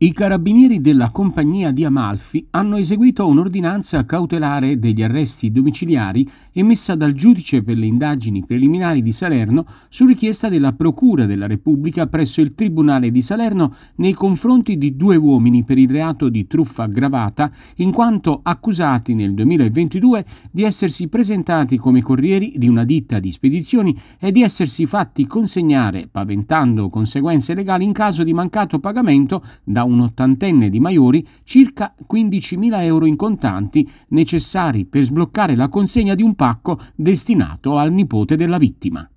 I carabinieri della compagnia di Amalfi hanno eseguito un'ordinanza cautelare degli arresti domiciliari emessa dal giudice per le indagini preliminari di Salerno su richiesta della Procura della Repubblica presso il Tribunale di Salerno nei confronti di due uomini per il reato di truffa aggravata in quanto accusati nel 2022 di essersi presentati come corrieri di una ditta di spedizioni e di essersi fatti consegnare, paventando conseguenze legali in caso di mancato pagamento da un ottantenne di Maiori circa 15.000 euro in contanti necessari per sbloccare la consegna di un pacco destinato al nipote della vittima.